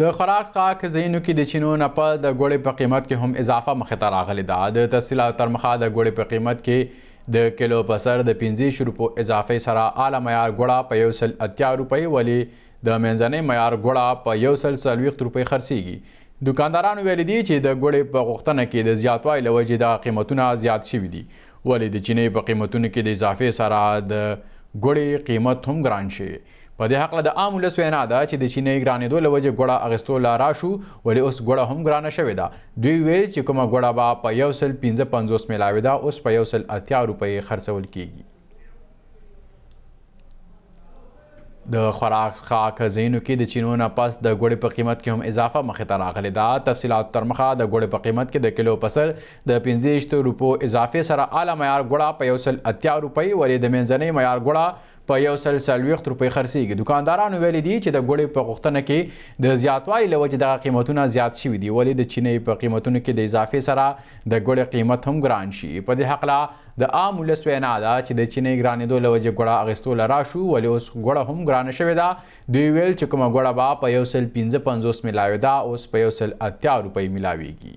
د خوراک څخه ځینو کې د چینو نه په د ګوړې په قیمت کې هم اضافه مخې ته راغلې ده د تفصیلاتو تر مخه د ګوړې په قیمت کې د کیلو په سر د 15 روپو اضافه سره اعلی معیار ګوړه په یو سل اتیا روپۍ ولې د منځنۍ معیار ګوړه په یو سل څلوېښت روپۍ خرڅیږي دکاندارانو ویل دي چې د ګوړې په غوښتنه کې د زیاتوالي له وجې د قیمتونه زیات شوي دي ولې د چینې په قیمتونو کې د اضافې سره د ګوړې قیمت هم ګران شوی په دې حق له د عام ولس وینا ده چې د چینې ګرانېدو له وجې ګوړه اغستو لا راشو ولی اوس ګوړه هم ګرانه شوې ده دوی ویل چې کومه ګوړه به په یو سل پنځه پنځوس میلاوې ده اوس په یو سل اتیا روپۍ خرڅول کیږي د خوراک څخه کزینو کې د چینو نه پس د ګوړې په قیمت کې هم اضافه مخې ته راغلې ده تفصيلات تر مخه د ګوړې په قیمت کې د کیلو پسر د 15 روپو اضافه سره اعلی معیار ګوړه په یو سل اتیا روپۍ ولې د منځنۍ معیار ګوړه په یو سل سلويخت روپۍ خرڅیږي دکاندارانو ویل دي چې د ګوړې په غوښتنه کې د زیاتوالي لوجه د قیمتونه زیات شوي دي ولې د چینې په قیمتونو کې د اضافه سره د ګوړې قیمت هم ګران شي په دې حق لا د عام ولس وینا ده چې د چینې ګرانېدو لوجه ګړه اغستو لراشو ولی اوس ګړه هم ګرانه شوې ده دوی ویل چې کومه ګړه با په 155 ملاوي ده اوس په 180 روپۍ ملاويږي